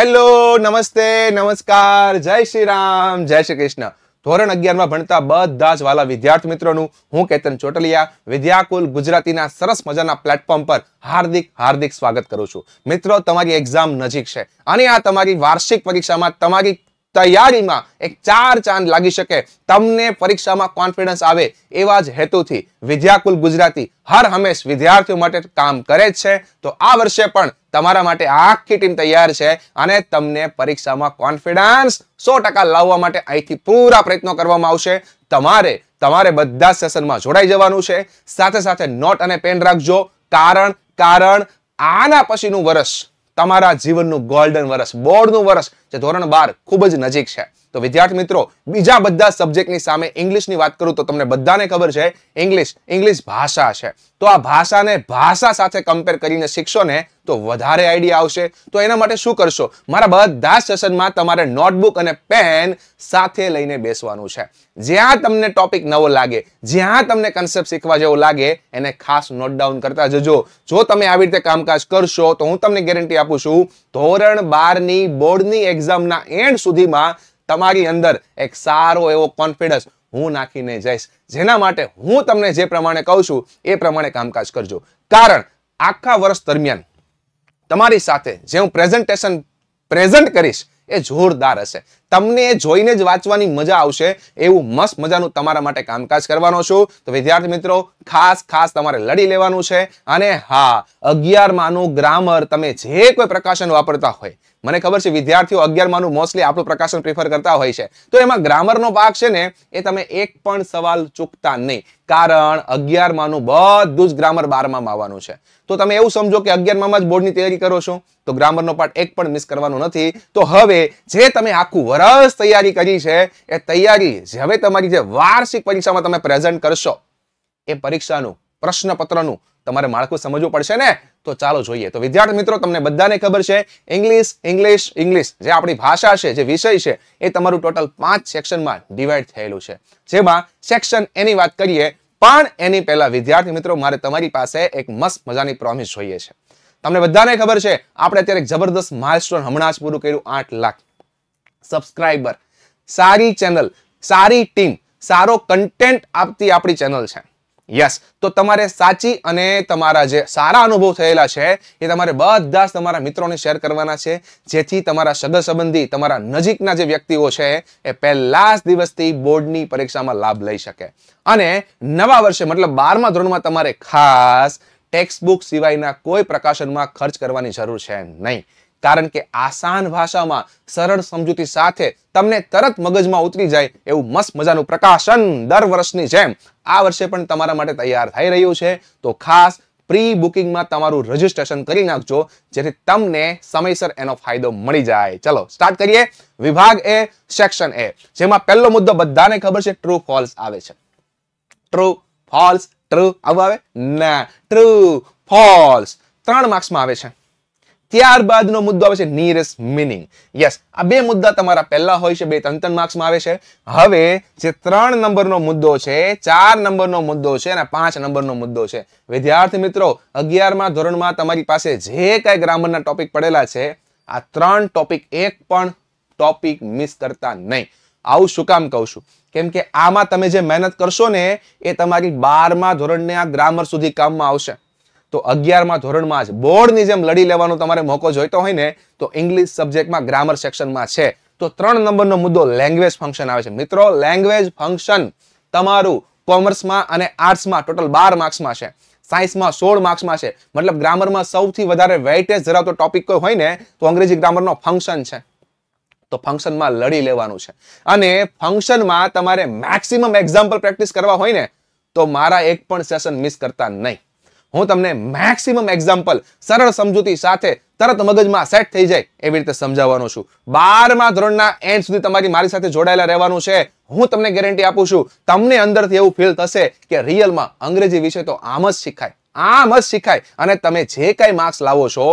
hello નમસ્તે નમસ્કાર જય શ્રી રામ જય શ્રી કૃષ્ણ ધોરણ અગિયારમાં ભણતા બધા જ વાલા વિદ્યાર્થી મિત્રોનું હું કેતન ચોટલિયા વિદ્યાકુલ ગુજરાતીના સરસ મજાના પ્લેટફોર્મ પર હાર્દિક હાર્દિક સ્વાગત કરું છું મિત્રો તમારી એક્ઝામ નજીક છે અને આ તમારી વાર્ષિક પરીક્ષામાં તમારી તૈયારીમાં એક ચાર ચાંદ લાગી શકે તમને પરીક્ષામાં કોન્ફિડન્સ આવે એવા જ હેતુથી વિદ્યાકુલ ગુજરાતી હર હંમેશ વિદ્યાર્થીઓ માટે કામ કરે જ છે તો આ વર્ષે પણ તમારા માટે આખી ટીમ તૈયાર છે અને તમને પરીક્ષામાં કોન્ફિડન્સ સો લાવવા માટે અહીંથી પૂરા પ્રયત્નો કરવામાં આવશે તમારે તમારે બધા સેશનમાં જોડાઈ જવાનું છે સાથે સાથે નોટ અને પેન રાખજો કારણ કારણ આના પછીનું વર્ષ તમારા જીવનનું ગોલ્ડન વર્ષ બોર્ડનું વર્ષ જે ધોરણ બાર ખૂબ જ નજીક છે તો વિદ્યાર્થી મિત્રો બીજા બધા સબ્જેક્ટની સામે ઇંગ્લિશની વાત કરું તો તમને બધાને ખબર છે ઇંગ્લિશ ઇંગ્લિશ ભાષા છે તો આ ભાષાને ભાષા સાથે કમ્પેર કરીને શીખશો ને તો વધારે આઈડિયા આવશે તો એના માટે શું કરશો મારા બધા સેશનમાં તમારે નોટબુક અને પેન સાથે લઈને બેસવાનું છે જ્યાં તમને ટોપિક નવો લાગે જ્યાં તમને કન્સેપ્ટ શીખવા જેવો લાગે એને ખાસ નોટ ડાઉન કરતા જજો જો તમે આવી રીતે કામકાજ કરશો તો હું તમને ગેરંટી આપું છું ધોરણ બારની બોર્ડની એક્ઝામના એન્ડ સુધીમાં તમારી અંદર એક સારો એવો કોન્ફિડન્સ હું નાખીને જઈશ જેના માટે હું તમને જે પ્રમાણે કહું છું એ પ્રમાણે કામકાજ કરજો કારણ આખા વર્ષ દરમિયાન તમારી સાથે જે હું પ્રેઝન્ટેશન પ્રેઝન્ટ કરીશ એ જોરદાર હશે તમને જોઈને જ વાંચવાની મજા આવશે એવું મસ્ત મજાનું તમારા માટે કામકાજ કરવાનો છું તો વિદ્યાર્થી મિત્રો ખાસ ખાસ તમારે લડી લેવાનું છે અને હા અગિયારમાંનું ગ્રામર તમે જે કોઈ પ્રકાશન વાપરતા હોય મને ખબર છે વિદ્યાર્થીઓ અગિયારમાંનું મોસ્ટલી આપણું પ્રકાશન પ્રિફર કરતા હોય છે તો એમાં ગ્રામરનો ભાગ છે ને એ તમે એક પણ સવાલ ચૂકતા નહીં કારણ અગિયારમાનું બધું જ ગ્રામર બારમાં આવવાનું છે તો તમે એવું સમજો કે અગિયારમાં જ બોર્ડની તૈયારી કરો છો તો ગ્રામરનો પાઠ એક પણ મિસ કરવાનો નથી તો હવે જે તમે આખું વરસ તૈયારી કરી છે એ તૈયારી હવે તમારી જે વાર્ષિક પરીક્ષામાં તમે પ્રેઝન્ટ કરશો એ પરીક્ષાનું પ્રશ્નપત્રનું તમારે માળખું સમજવું પડશે ને તો ચાલો જોઈએ તો વિદ્યાર્થી મિત્રો તમને બધાને ખબર છે ઇંગ્લિશ ઇંગ્લિશ ઇંગ્લિશ જે આપણી ભાષા છે જે વિષય છે એ તમારું ટોટલ પાંચ સેક્શનમાં ડિવાઈડ થયેલું છે જેમાં સેક્શન એની વાત કરીએ પણ એની પહેલા વિદ્યાર્થી મિત્રો મારે તમારી પાસે એક મસ્ત મજાની પ્રોમિસ જોઈએ છે તમને બધાને ખબર છે આપણે અત્યારે જબરદસ્ત માઇલસ્ટોન હમણાં જ પૂરું કર્યું આઠ લાખ સબસ્ક્રાઈબર સારી ચેનલ સારી ટીમ સારો કન્ટેન્ટ આપતી આપણી ચેનલ છે યસ તો તમારે સાચી અને તમારા જે સારા અનુભવ થયેલા છે એ તમારે બધા જ તમારા મિત્રોને શેર કરવાના છે જેથી તમારા સગા સંબંધી તમારા નજીકના જે વ્યક્તિઓ છે એ પહેલા જ દિવસથી બોર્ડની પરીક્ષામાં લાભ લઈ શકે અને નવા વર્ષે મતલબ બારમા ધોરણમાં તમારે ખાસ ટેક્સ્ટબુક સિવાયના કોઈ પ્રકાશનમાં ખર્ચ કરવાની જરૂર છે નહીં કારણ કે આસાન ભાષામાં સરળ સમજૂતી સાથે તમને તરત મગજમાં ઉતરી જાય એવું મસ્ત મજાનું પ્રકાશન દર વર્ષની જેમ આ વર્ષે પણ તમારા માટે તૈયાર થઈ રહ્યું છે તો ખાસ પ્રી બુકિંગમાં તમારું રજીસ્ટ્રેશન કરી નાખજો જેથી તમને સમયસર એનો ફાયદો મળી જાય ચલો સ્ટાર્ટ કરીએ વિભાગ એ સેક્શન એ જેમાં પહેલો મુદ્દો બધાને ખબર છે ટ્રુ ફોલ્સ આવે છે ટ્રુ ફોલ્સ ટ્રુ આવું આવે ના ટ્રુ ફોલ્સ ત્રણ માર્ક્સમાં આવે છે ત્યારબાદનો મુદ્દો આવે છે નીરેસ્ટ મિનિંગ યસ આ બે મુદ્દા તમારા પહેલા હોય છે બે ત્રણ ત્રણ માર્ક્સમાં આવે છે હવે જે ત્રણ નંબરનો મુદ્દો છે ચાર નંબરનો મુદ્દો છે અને પાંચ નંબરનો મુદ્દો છે વિદ્યાર્થી મિત્રો અગિયારમાં ધોરણમાં તમારી પાસે જે કાંઈ ગ્રામરના ટોપિક પડેલા છે આ ત્રણ ટોપિક એક પણ ટોપિક મિસ કરતા નહીં આવું શું કામ કહું છું કેમ કે આમાં તમે જે મહેનત કરશો ને એ તમારી બારમાં ધોરણને આ ગ્રામર સુધી કામમાં આવશે તો અગિયારમાં ધોરણમાં જ બોર્ડની જેમ લડી લેવાનો તમારે મોકો જોઈતો હોય ને તો ઇંગ્લિશ સબ્જેક્ટમાં ગ્રામર સેક્શનમાં છે તો ત્રણ નંબરનો મુદ્દો લેંગ્વેજ ફંક્શન આવે છે મિત્રો લેંગ્વેજ ફંક્શન તમારું કોમર્સમાં અને આર્ટ્સમાં ટોટલ બાર માર્ક્સમાં છે સાયન્સમાં સોળ માર્ક્સમાં છે મતલબ ગ્રામરમાં સૌથી વધારે વેઇટેજ ધરાવતો ટોપિક કોઈ હોય ને તો અંગ્રેજી ગ્રામરનો ફંક્શન છે તો ફંક્શનમાં લડી લેવાનું છે અને ફંક્શનમાં તમારે મેક્સિમમ એક્ઝામ્પલ પ્રેક્ટિસ કરવા હોય ને તો મારા એક પણ સેશન મિસ કરતા નહીં હું તમને મેક્સિમમ એક્ઝામ્પલ સરળ સમજૂતી સાથે તરત મગજમાં સેટ થઈ જાય એવી રીતે સમજાવવાનો છું બારમા ધોરણના એન્ડ સુધી તમારી મારી સાથે જોડાયેલા રહેવાનું છે હું તમને ગેરંટી આપું છું તમને અંદરથી એવું ફીલ થશે કે રિયલમાં અંગ્રેજી વિશે તો આમ જ શીખાય આમ જ શીખાય અને તમે જે કાંઈ માર્ક્સ લાવો છો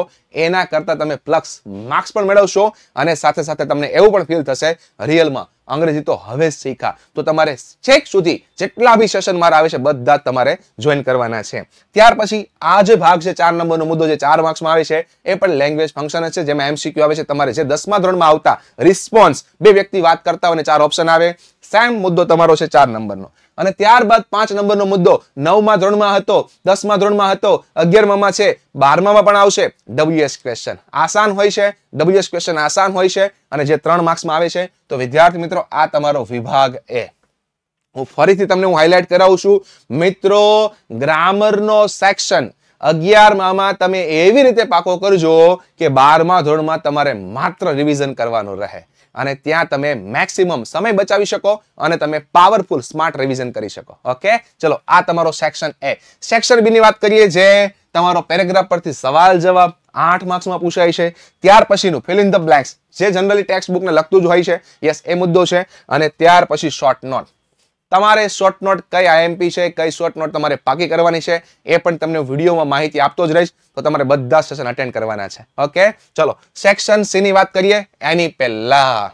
એના કરતાં તમે પ્લસ માર્ક્સ પણ મેળવશો અને સાથે સાથે તમને એવું પણ ફીલ થશે રિયલમાં અંગ્રેજી તો હવે શીખા તો તમારે છેક સુધી જેટલા બી સેશન મારા આવે છે બધા તમારે જોઈન કરવાના છે ત્યાર પછી આ જે ભાગ છે ચાર નંબરનો મુદ્દો જે ચાર માર્ક્સમાં આવે છે એ પણ લેંગ્વેજ ફંક્શન છે જેમાં એમસીક્યુ આવે છે તમારે જે દસમા ધોરણમાં આવતા રિસ્પોન્સ બે વ્યક્તિ વાત કરતા અને ચાર ઓપ્શન આવે સેમ મુદ્દો તમારો છે ચાર નંબરનો અને ત્યારબાદ પાંચ નંબરનો મુદ્દો નવમાં ધોરણમાં હતો દસમા ધોરણમાં હતો અગિયારમાં છે બારમામાં પણ આવશે ડબલ્યુએસ ક્વેશ્ચન આસાન હોય છે ડબલ્યુએસ ક્વેશ્ચન આસાન હોય છે અને જે ત્રણ માર્ક્સમાં આવે છે તો વિદ્યાર્થી મિત્રો આ તમારો વિભાગ એ હું ફરીથી તમને હું હાઇલાઇટ કરાવું છું મિત્રો ગ્રામરનો સેક્શન અગિયારમાં તમે એવી રીતે પાકો કરજો કે બારમા ધોરણમાં તમારે માત્ર રિવિઝન કરવાનું રહે અને ત્યાં તમે મેક્સિમમ સમય બચાવી શકો અને તમે પાવરફુલ સ્માર્ટ રિવિઝન કરી શકો ઓકે ચલો આ તમારો સેક્શન એ સેક્શન બીની વાત કરીએ જે તમારો પેરેગ્રાફ પરથી સવાલ જવાબ આઠ માર્ક્સમાં પૂછાય છે ત્યાર પછીનું ફિલ ઇન ધ બ્લેક્સ જે જનરલી ટેક્સ્ટ બુકને લગતું જ હોય છે યસ એ મુદ્દો છે અને ત્યાર પછી શોર્ટ નોટ તમારે શોર્ટ નોટ કઈ આઈએમપી છે કઈ શોર્ટ નોટ તમારે પાકી કરવાની છે એ પણ તમને વિડીયોમાં માહિતી આપતો જ રહીશ તો તમારે બધા સેશન અટેન્ડ કરવાના છે ઓકે ચલો સેક્શન સીની વાત કરીએ એની પહેલા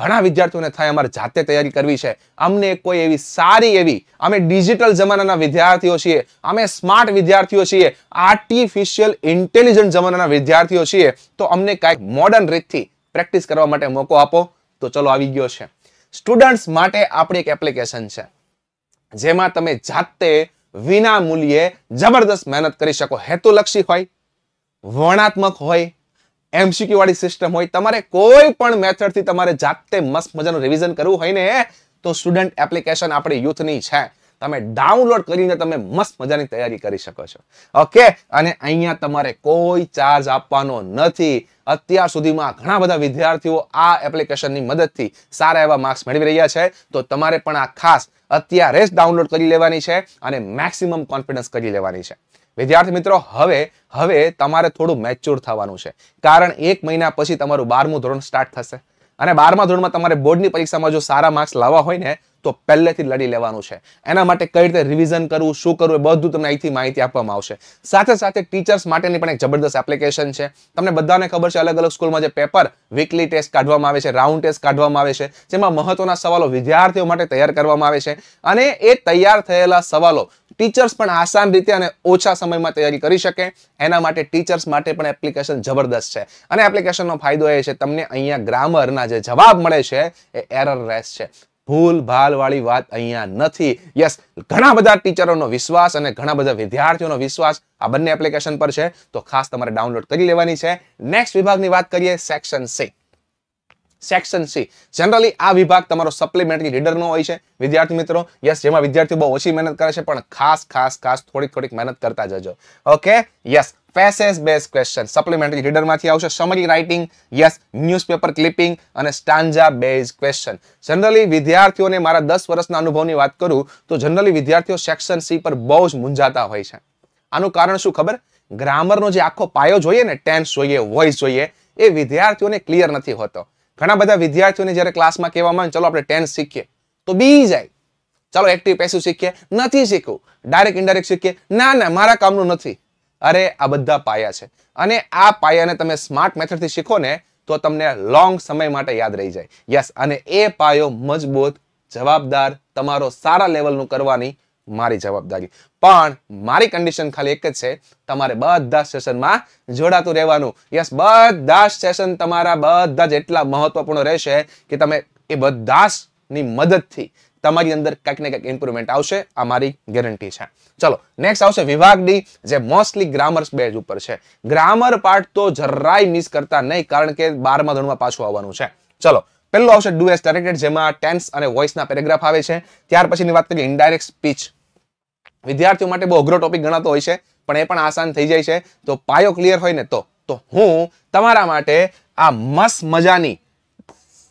ઘણા વિદ્યાર્થીઓને થાય અમારે જાતે તૈયારી કરવી છે અમને કોઈ એવી સારી એવી અમે ડિજિટલ જમાનાના વિદ્યાર્થીઓ છીએ અમે સ્માર્ટ વિદ્યાર્થીઓ છીએ આર્ટિફિશિયલ ઇન્ટેલિજન્ટ જમાનાના વિદ્યાર્થીઓ છીએ તો અમને કાંઈક મોડર્ન રીતથી પ્રેક્ટિસ કરવા માટે મોકો આપો તો ચલો આવી ગયો છે સ્ટુડન્ટ્સ માટે આપણી એક એપ્લિકેશન છે જેમાં તમે જાતે વિના મૂલ્યે જબરદસ્ત મહેનત કરી શકો હેતુલક્ષી હોય વર્ણાત્મક હોય એમસીક્યુ વાળી સિસ્ટમ હોય તમારે કોઈ પણ મેથડથી તમારે જાતે મસ્ત મજાનું રિવિઝન કરવું હોય ને તો સ્ટુડન્ટ એપ્લિકેશન આપણી યુથની છે તમે ડાઉનલોડ કરીને તમે મસ્ત મજાની તૈયારી કરી શકો છો ઓકે અને અહીંયા તમારે કોઈ ચાર્જ આપવાનો નથી અત્યાર સુધીમાં ઘણા બધા વિદ્યાર્થીઓ આ એપ્લિકેશનની મદદથી સારા એવા માર્ક્સ મેળવી રહ્યા છે તો તમારે પણ આ ખાસ અત્યારે જ ડાઉનલોડ કરી લેવાની છે અને મેક્સિમમ કોન્ફિડન્સ કરી લેવાની છે વિદ્યાર્થી મિત્રો હવે હવે તમારે થોડું મેચ્યોર થવાનું છે કારણ એક મહિના પછી તમારું બારમું ધોરણ સ્ટાર્ટ થશે અને બારમા ધોરણમાં તમારે બોર્ડની પરીક્ષામાં જો સારા માર્ક્સ લાવવા હોય ને તો પહેલેથી લડી લેવાનું છે એના માટે કઈ રીતે રિવિઝન કરવું શું કરવું એ બધું તમને અહીંથી માહિતી આપવામાં આવશે સાથે સાથે ટીચર્સ માટેની પણ એક જબરદસ્ત એપ્લિકેશન છે તમને બધાને ખબર છે અલગ અલગ સ્કૂલમાં જે પેપર વીકલી ટેસ્ટ કાઢવામાં આવે છે રાઉન્ડ ટેસ્ટ કાઢવામાં આવે છે જેમાં મહત્વના સવાલો વિદ્યાર્થીઓ માટે તૈયાર કરવામાં આવે છે અને એ તૈયાર થયેલા સવાલો ટીચર્સ પણ આસાન રીતે અને ઓછા સમયમાં તૈયારી કરી શકે એના માટે ટીચર્સ માટે પણ એપ્લિકેશન જબરદસ્ત છે અને એપ્લિકેશનનો ફાયદો એ છે તમને અહીંયા ગ્રામરના જે જવાબ મળે છે એ એરર રેસ છે ભૂલ ભાલવાળી વાત અહીંયા નથી યસ ઘણા બધા ટીચરોનો વિશ્વાસ અને ઘણા બધા વિદ્યાર્થીઓનો વિશ્વાસ આ બંને એપ્લિકેશન પર છે તો ખાસ તમારે ડાઉનલોડ કરી લેવાની છે નેક્સ્ટ વિભાગની વાત કરીએ section C section C generally આ વિભાગ તમારો સપ્લિમેન્ટરી રીડરનો હોય છે વિદ્યાર્થી મિત્રો યસ જેમાં વિદ્યાર્થીઓ બહુ ઓછી મહેનત કરે છે પણ ખાસ ખાસ ખાસ થોડીક થોડીક મહેનત કરતા જજો okay yes passage base question supplementary રીડરમાંથી આવશે summary writing yes newspaper clipping અને સ્ટાન્જા બેઝ ક્વેશ્ચન જનરલી વિદ્યાર્થીઓને મારા દસ વર્ષના અનુભવની વાત કરું તો જનરલી વિદ્યાર્થીઓ સેક્શન સી પર બહુ જ મૂંઝાતા હોય છે આનું કારણ શું ખબર ગ્રામરનો જે આખો પાયો જોઈએ ને ટેન્સ જોઈએ વોઇસ જોઈએ એ વિદ્યાર્થીઓને ક્લિયર નથી હોતો ઘણા બધા વિદ્યાર્થીઓને જ્યારે ક્લાસમાં કહેવામાં આવે ચલો આપણે ટેન્સ શીખીએ તો બી જાય ચાલો એક્ટિવ પેસિવ શીખીએ નથી શીખવું ડાયરેક્ટ ઇન્ડાયરેક્ટ શીખીએ ના ના મારા કામનું નથી અરે આ બધા પાયા છે અને આ પાયાને તમે સ્માર્ટ મેથડથી શીખો ને તો તમને લોંગ સમય માટે યાદ રહી જાય યસ અને એ પાયો મજબૂત જવાબદાર તમારો સારા લેવલનું કરવાની મારી જવાબદારી પણ મારી કન્ડિશન ખાલી એક જ છે તમારે બધા સેશનમાં જોડાતું રહેવાનું યસ બધા સેશન તમારા બધા જ એટલા મહત્વપૂર્ણ રહેશે કે તમે એ બધા ની મદદથી તમારી અંદર કંઈક ને કંઈક ઇમ્પ્રુવમેન્ટ આવશે આ મારી ગેરંટી છે ચલો નેક્સ્ટ આવશે વિભાગ ડી જે મોસ્ટલી ગ્રામર્સ બેઝ ઉપર છે ગ્રામર પાર્ટ તો જરાય મિસ કરતા નહીં કારણ કે બારમા ધોરણમાં પાછું આવવાનું છે ચલો પહેલું આવશે ડુ ડુએસ ડાયરેક્ટેડ જેમાં ટેન્સ અને વોઇસના પેરેગ્રાફ આવે છે ત્યાર પછીની વાત કરીએ ઇન્ડાયરેક્ટ સ્પીચ વિદ્યાર્થીઓ માટે બહુ અઘરો ટોપિક ગણાતો હોય છે પણ એ પણ આસાન થઈ જાય છે તો પાયો ક્લિયર હોય ને તો તો હું તમારા માટે આ મસ્ત મજાની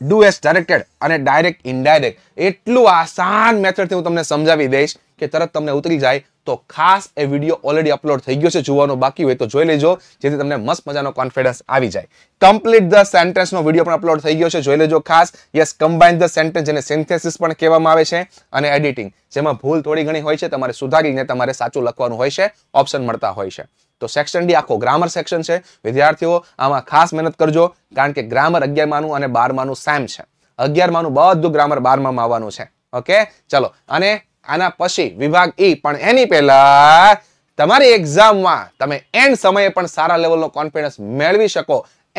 ડુ એસ ડાયરેક્ટેડ અને ડાયરેક્ટ ઇનડાયરેક્ટ એટલું આસાન મેથડથી હું તમને સમજાવી દઈશ કે તરત તમને ઉતરી જાય તો ખાસ એ વિડીયો ઓલરેડી અપલોડ થઈ ગયો છે જોવાનો બાકી હોય તો જોઈ લેજો જેથી તમને મસ્ત મજાનો કોન્ફિડન્સ આવી જાય કમ્પ્લીટ ધ સેન્ટેન્સનો વિડીયો પણ અપલોડ થઈ ગયો છે જોઈ લેજો ખાસ યસ કમ્બાઇન ધ સેન્ટેન્સ જેને સિન્થેસિસ પણ કહેવામાં આવે છે અને એડિટિંગ જેમાં ભૂલ થોડી ઘણી હોય છે તમારે સુધારીને તમારે સાચું લખવાનું હોય છે ઓપ્શન મળતા હોય છે તો સેક્શન ડી આખો ગ્રામર સેક્શન છે વિદ્યાર્થીઓ આમાં ખાસ મહેનત કરજો કારણ કે ગ્રામર અગિયારમાનું અને બારમાનું સેમ છે અગિયારમાનું બધું ગ્રામર બારમામાં આવવાનું છે ઓકે ચલો અને આના પછી વિભાગ ઈ પણ એની પહેલા તમારી એક્ઝામમાં તમે એન્ડ સમયે પણ સારા લેવલનો કોન્ફિડન્સ મેળવી શકો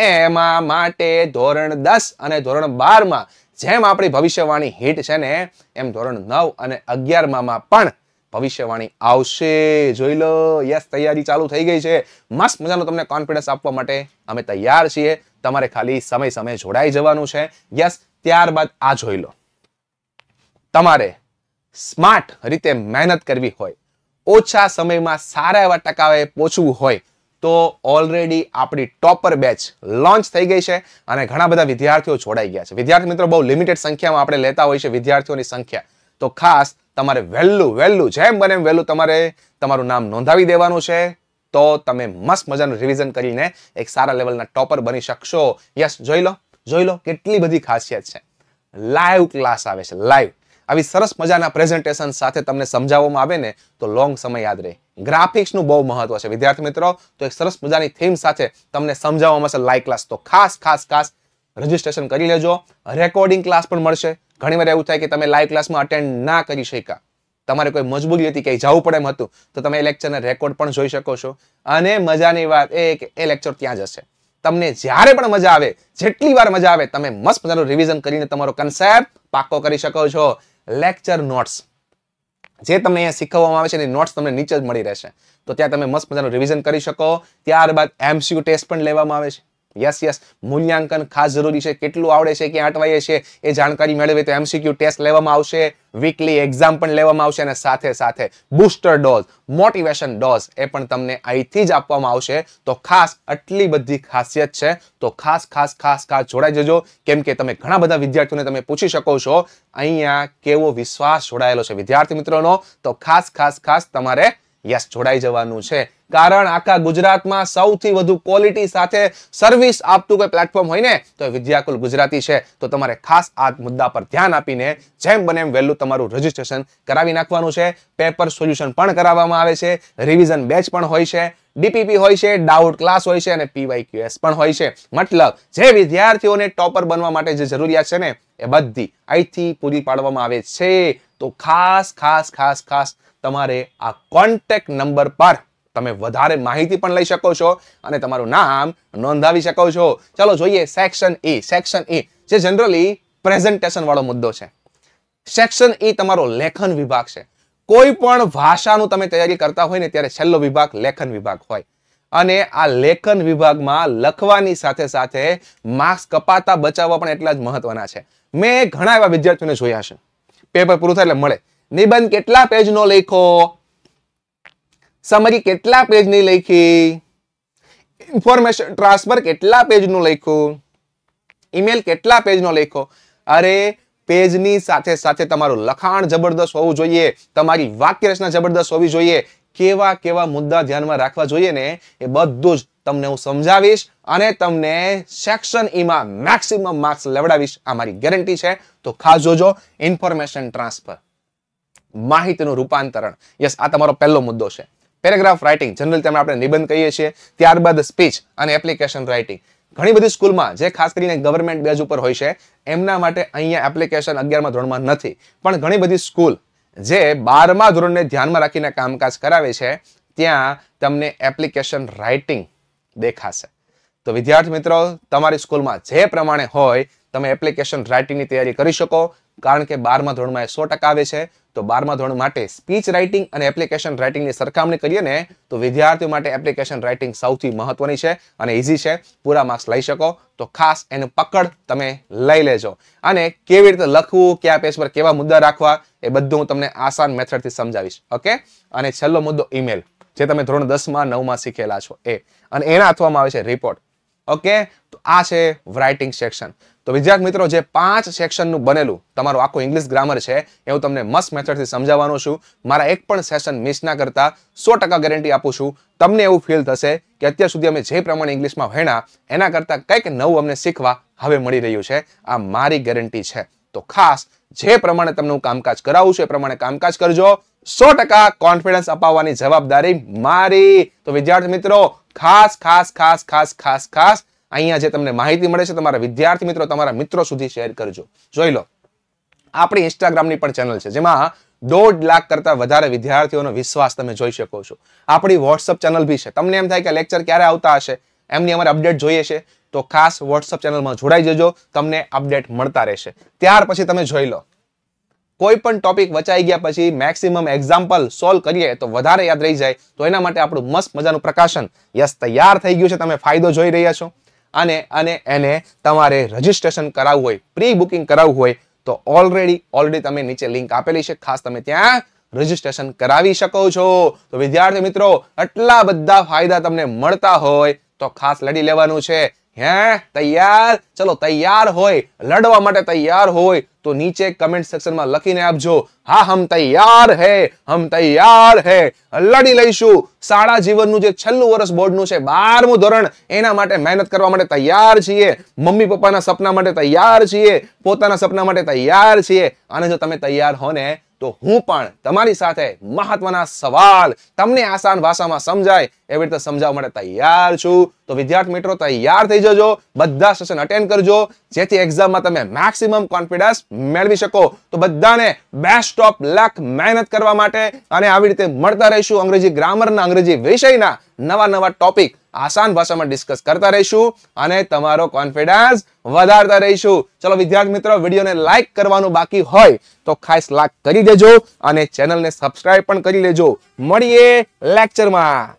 એમાં માટે ધોરણ દસ અને ધોરણ બારમાં જેમ આપણી ભવિષ્યવાણી હિટ છે ને એમ ધોરણ નવ અને અગિયારમાં પણ ભવિષ્યવાણી આવશે જોઈ લો યસ તૈયારી ચાલુ થઈ ગઈ છે મસ્ત મજાનો તમને કોન્ફિડન્સ આપવા માટે અમે તૈયાર છીએ તમારે ખાલી સમય સમય જોડાઈ જવાનું છે યસ ત્યારબાદ આ જોઈ લો તમારે સ્માર્ટ રીતે મહેનત કરવી હોય ઓછા સમયમાં સારા એવા ટકાવે પહોંચવું હોય તો ઓલરેડી આપણી ટોપર બેચ લોન્ચ થઈ ગઈ છે અને ઘણા બધા વિદ્યાર્થીઓ જોડાઈ ગયા છે વિદ્યાર્થી મિત્રો બહુ લિમિટેડ સંખ્યામાં આપણે લેતા હોય છે વિદ્યાર્થીઓની સંખ્યા તો ખાસ તમારે વહેલું વહેલું જેમ બને એમ વહેલું તમારે તમારું નામ નોંધાવી દેવાનું છે તો તમે મસ્ત મજાનું રિવિઝન કરીને એક સારા લેવલના ટોપર બની શકશો યસ જોઈ લો જોઈ લો કેટલી બધી ખાસિયત છે લાઈવ ક્લાસ આવે છે લાઈવ આવી સરસ મજાના પ્રેઝન્ટેશન સાથે તમને સમજાવવામાં આવે ને તો લોંગ સમય યાદ રહે ગ્રાફિક્સનું બહુ મહત્વ છે વિદ્યાર્થી મિત્રો તો એક સરસ મજાની થીમ સાથે તમને સમજાવવામાં આવશે લાઈવ ક્લાસ તો ખાસ ખાસ ખાસ રજીસ્ટ્રેશન કરી લેજો રેકોર્ડિંગ ક્લાસ પણ મળશે ઘણીવાર એવું થાય કે તમે લાઈવ ક્લાસમાં અટેન્ડ ના કરી શક્યા તમારે કોઈ મજબૂરી હતી કે જવું પડે એમ હતું તો તમે એ લેક્ચરના રેકોર્ડ પણ જોઈ શકો છો અને મજાની વાત એ કે એ લેક્ચર ત્યાં જ હશે તમને જ્યારે પણ મજા આવે જેટલી વાર મજા આવે તમે મસ્ત મજાનું રિવિઝન કરીને તમારો કન્સેપ્ટ પાકો કરી શકો છો લેક્ચર નોટ્સ જે તમને અહીંયા શીખવવામાં આવે છે એની નોટ્સ તમને નીચે જ મળી રહેશે તો ત્યાં તમે મસ્ત મજાનું રિવિઝન કરી શકો ત્યારબાદ એમસીયુ ટેસ્ટ પણ લેવામાં આવે છે યસ યસ મૂલ્યાંકન ખાસ જરૂરી છે કેટલું આવડે છે કે અટવાઈએ છે એ જાણકારી મેળવે તો એમસીક્યુ ટેસ્ટ લેવામાં આવશે વીકલી એક્ઝામ પણ લેવામાં આવશે અને સાથે સાથે બુસ્ટર ડોઝ મોટિવેશન ડોઝ એ પણ તમને અહીંથી જ આપવામાં આવશે તો ખાસ આટલી બધી ખાસિયત છે તો ખાસ ખાસ ખાસ ખાસ જોડાઈ જજો કેમ કે તમે ઘણા બધા વિદ્યાર્થીઓને તમે પૂછી શકો છો અહીંયા કેવો વિશ્વાસ જોડાયેલો છે વિદ્યાર્થી મિત્રોનો તો ખાસ ખાસ ખાસ તમારે યસ જોડાઈ જવાનું છે કારણ આખા ગુજરાતમાં સૌથી વધુ ક્વોલિટી સાથે સર્વિસ આપતું કોઈ પ્લેટફોર્મ હોય ને તો વિદ્યાકુલ ગુજરાતી છે તો તમારે ખાસ આ મુદ્દા પર ધ્યાન આપીને જેમ બને એમ વહેલું તમારું રજીસ્ટ્રેશન કરાવી નાખવાનું છે પેપર સોલ્યુશન પણ કરાવવામાં આવે છે રિવિઝન બેચ પણ હોય છે ડીપીપી હોય છે ડાઉટ ક્લાસ હોય છે અને પીવાયક્યુએસ પણ હોય છે મતલબ જે વિદ્યાર્થીઓને ટોપર બનવા માટે જે જરૂરિયાત છે ને એ બધી અહીંથી પૂરી પાડવામાં આવે છે તો ખાસ ખાસ ખાસ ખાસ તમારે આ કોન્ટેક્ટ નંબર પર તમે વધારે માહિતી પણ લઈ શકો છો અને તમારું નામ નોંધાવી શકો છો ચાલો જોઈએ સેક્શન એ સેક્શન એ જે જનરલી પ્રેઝન્ટેશન વાળો મુદ્દો છે સેક્શન એ e તમારો લેખન વિભાગ છે કોઈ પણ ભાષાનું તમે તૈયારી કરતા હોય ને ત્યારે છેલ્લો વિભાગ લેખન વિભાગ હોય અને આ લેખન વિભાગમાં લખવાની સાથે સાથે માર્ક્સ કપાતા બચાવવા પણ એટલા જ મહત્વના છે મેં ઘણા એવા વિદ્યાર્થીઓને જોયા છે પેપર પૂરું થાય એટલે મળે નિબંધ કેટલા પેજનો લખો સમરી કેટલા પેજની લખી ઇન્ફોર્મેશન ટ્રાન્સફર કેટલા પેજનું લખ્યું ઈમેલ કેટલા પેજનો લખો અરે પેજની સાથે સાથે તમારું લખાણ જબરદસ્ત હોવું જોઈએ તમારી વાક્ય રચના જબરદસ્ત હોવી જોઈએ કેવા કેવા મુદ્દા ધ્યાનમાં રાખવા જોઈએ ને એ બધું જ તમને હું સમજાવીશ અને તમને સેક્શન ઈમાં મેક્સિમમ માર્ક્સ લેવડાવીશ આ મારી ગેરંટી છે તો ખાસ જોજો ઇન્ફોર્મેશન ટ્રાન્સફર માહિતીનું રૂપાંતરણ યસ આ તમારો પહેલો મુદ્દો છે પેરેગ્રાફ રાઇટિંગ જનરલ તમે આપણે નિબંધ કહીએ છીએ ત્યારબાદ સ્પીચ અને એપ્લિકેશન રાઇટિંગ ઘણી બધી સ્કૂલમાં જે ખાસ કરીને ગવર્મેન્ટ બેઝ ઉપર હોય છે એમના માટે અહીંયા એપ્લિકેશન અગિયારમાં ધોરણમાં નથી પણ ઘણી બધી સ્કૂલ જે બારમા ધોરણને ધ્યાનમાં રાખીને કામકાજ કરાવે છે ત્યાં તમને એપ્લિકેશન રાઇટિંગ દેખાશે તો વિદ્યાર્થી મિત્રો તમારી સ્કૂલમાં જે પ્રમાણે હોય તમે એપ્લિકેશન રાઇટિંગની તૈયારી કરી શકો કારણ કે બારમા ધોરણમાં એ સો ટકા આવે છે તો બારમા ધોરણ માટે સ્પીચ રાઇટિંગ અને એપ્લિકેશન રાઇટિંગની સરખામણી કરીએ ને તો વિદ્યાર્થીઓ માટે એપ્લિકેશન રાઇટિંગ સૌથી મહત્વની છે અને ઇઝી છે પૂરા માર્ક્સ લઈ શકો તો ખાસ એને પકડ તમે લઈ લેજો અને કેવી રીતે લખવું કયા પેજ પર કેવા મુદ્દા રાખવા એ બધું હું તમને આસાન મેથડથી સમજાવીશ ઓકે અને છેલ્લો મુદ્દો ઈમેલ જે તમે ધોરણ દસમાં નવમાં શીખેલા છો એ અને એના આપવામાં આવે છે રિપોર્ટ ઓકે તો આ છે રાઇટિંગ સેક્શન તો વિદ્યાર્થી મિત્રો જે પાંચ સેક્શનનું બનેલું તમારું આખું ઇંગ્લિશ ગ્રામર છે એ હું તમને મસ્ત મેથડથી સમજાવવાનો છું મારા એક પણ સેશન મિસ ના કરતા સો ગેરંટી આપું છું તમને એવું ફીલ થશે કે અત્યાર સુધી અમે જે પ્રમાણે ઇંગ્લિશમાં ભણ્યા એના કરતાં કંઈક નવું અમને શીખવા હવે મળી રહ્યું છે આ મારી ગેરંટી છે તો ખાસ જે પ્રમાણે તમને હું કામકાજ કરાવું છું એ પ્રમાણે કામકાજ કરજો સો ટકા કોન્ફિડન્સ અપાવવાની જવાબદારી મારી તો વિદ્યાર્થી મિત્રો ખાસ ખાસ ખાસ ખાસ ખાસ ખાસ અહીંયા જે તમને માહિતી મળે છે તમારા વિદ્યાર્થી મિત્રો તમારા મિત્રો સુધી શેર કરજો જોઈ લો આપણી ઇન્સ્ટાગ્રામની પણ ચેનલ છે જેમાં દોઢ લાખ કરતા વધારે વિદ્યાર્થીઓનો વિશ્વાસ તમે જોઈ શકો છો આપણી વોટ્સઅપ ચેનલ બી છે તમને એમ થાય કે લેક્ચર ક્યારે આવતા હશે એમની અમારે અપડેટ જોઈએ છે તો ખાસ વોટ્સઅપ ચેનલમાં જોડાઈ જજો તમને અપડેટ મળતા રહેશે ત્યાર પછી તમે જોઈ લો કોઈ પણ ટોપિક વચાઈ ગયા પછી મેક્સિમમ એક્ઝામ્પલ સોલ્વ કરીએ તો વધારે યાદ રહી જાય તો એના માટે આપણું મસ્ત મજાનું પ્રકાશન યસ તૈયાર થઈ ગયું છે તમે ફાયદો જોઈ રહ્યા છો અને અને એને તમારે રજિસ્ટ્રેશન કરાવવું હોય પ્રી બુકિંગ કરાવવું હોય તો ઓલરેડી ઓલરેડી તમે નીચે લિંક આપેલી છે ખાસ તમે ત્યાં રજીસ્ટ્રેશન કરાવી શકો છો તો વિદ્યાર્થી મિત્રો આટલા બધા ફાયદા તમને મળતા હોય તો ખાસ લડી લેવાનું છે હે તૈયાર ચલો તૈયાર હોય લડવા માટે તૈયાર હોય તો નીચે કમેન્ટ સેક્શનમાં લખીને આપજો હા હમ તૈયાર હે હમ તૈયાર હે લડી લઈશું શાળા જીવનનું જે છેલ્લું વર્ષ બોર્ડનું છે બારમું ધોરણ એના માટે મહેનત કરવા માટે તૈયાર છીએ મમ્મી પપ્પાના સપના માટે તૈયાર છીએ પોતાના સપના માટે તૈયાર છીએ અને જો તમે તૈયાર હો ને તો હું પણ તમારી સાથે મહત્વના સવાલ તમને આસાન ભાષામાં સમજાય એવી રીતે સમજાવવા માટે તૈયાર છું તો વિદ્યાર્થી મિત્રો તૈયાર થઈ જજો બધા સેશન અટેન્ડ કરજો જેથી એક્ઝામમાં તમે મેક્સિમમ કોન્ફિડન્સ મેળવી શકો તો બધાને બેસ્ટ ઓફ લક મહેનત કરવા માટે અને આવી રીતે મળતા રહીશું અંગ્રેજી ગ્રામરના અંગ્રેજી વિષયના નવા નવા ટોપિક આસાન ભાષામાં ડિસ્કસ કરતા રહીશું અને તમારો કોન્ફિડન્સ વધારતા રહીશું ચલો વિદ્યાર્થી મિત્રો વિડીયોને લાઇક કરવાનું બાકી હોય તો ખાસ લાઇક કરી દેજો અને ચેનલને સબસ્ક્રાઇબ પણ કરી લેજો મળીએ લેક્ચરમાં